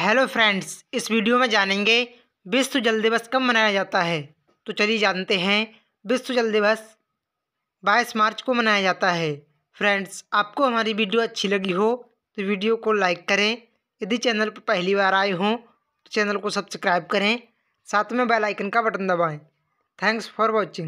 hello friends इस video में जानेंगे विश्व जल दिवस कब मनाया जाता है तो चलिए जानते हैं विश्व जल दिवस बाईस मार्च को मनाया जाता है फ्रेंड्स आपको हमारी वीडियो अच्छी लगी हो तो वीडियो को लाइक करें यदि चैनल पर पहली बार आए हों तो चैनल को सब्सक्राइब करें साथ में बेल आइकन का बटन दबाएं थैंक्स फॉर वॉचिंग